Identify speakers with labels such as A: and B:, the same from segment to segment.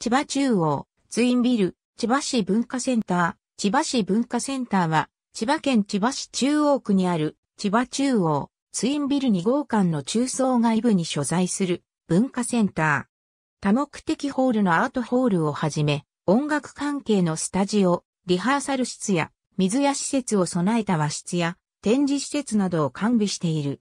A: 千葉中央、ツインビル、千葉市文化センター。千葉市文化センターは、千葉県千葉市中央区にある、千葉中央、ツインビル2号館の中層外部に所在する文化センター。多目的ホールのアートホールをはじめ、音楽関係のスタジオ、リハーサル室や、水や施設を備えた和室や、展示施設などを完備している。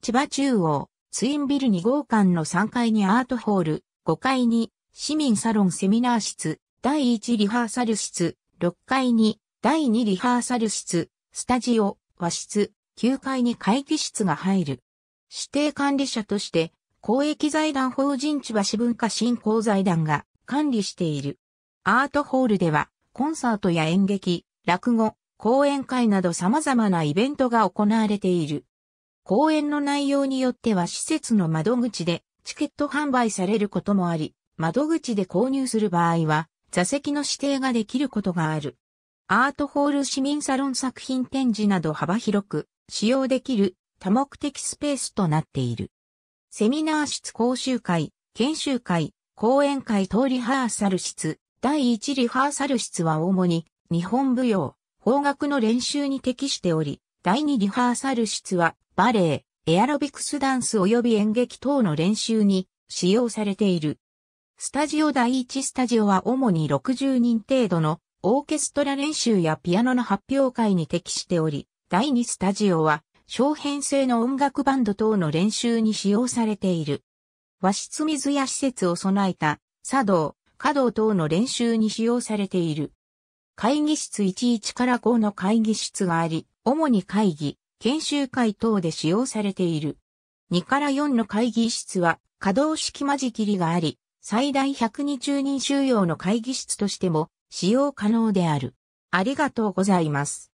A: 千葉中央、ツインビル2号館の3階にアートホール、5階に市民サロンセミナー室、第1リハーサル室、6階に、第2リハーサル室、スタジオ、和室、9階に会議室が入る。指定管理者として、公益財団法人千葉市文化振興財団が管理している。アートホールでは、コンサートや演劇、落語、講演会など様々なイベントが行われている。講演の内容によっては施設の窓口でチケット販売されることもあり、窓口で購入する場合は、座席の指定ができることがある。アートホール市民サロン作品展示など幅広く使用できる多目的スペースとなっている。セミナー室講習会、研修会、講演会等リハーサル室、第1リハーサル室は主に日本舞踊、邦楽の練習に適しており、第2リハーサル室はバレエ、エアロビクスダンス及び演劇等の練習に使用されている。スタジオ第一スタジオは主に60人程度のオーケストラ練習やピアノの発表会に適しており、第二スタジオは小編成の音楽バンド等の練習に使用されている。和室水や施設を備えた茶道、華道等の練習に使用されている。会議室11から5の会議室があり、主に会議、研修会等で使用されている。2から4の会議室は可動式間仕切りがあり、最大120人収容の会議室としても使用可能である。ありがとうございます。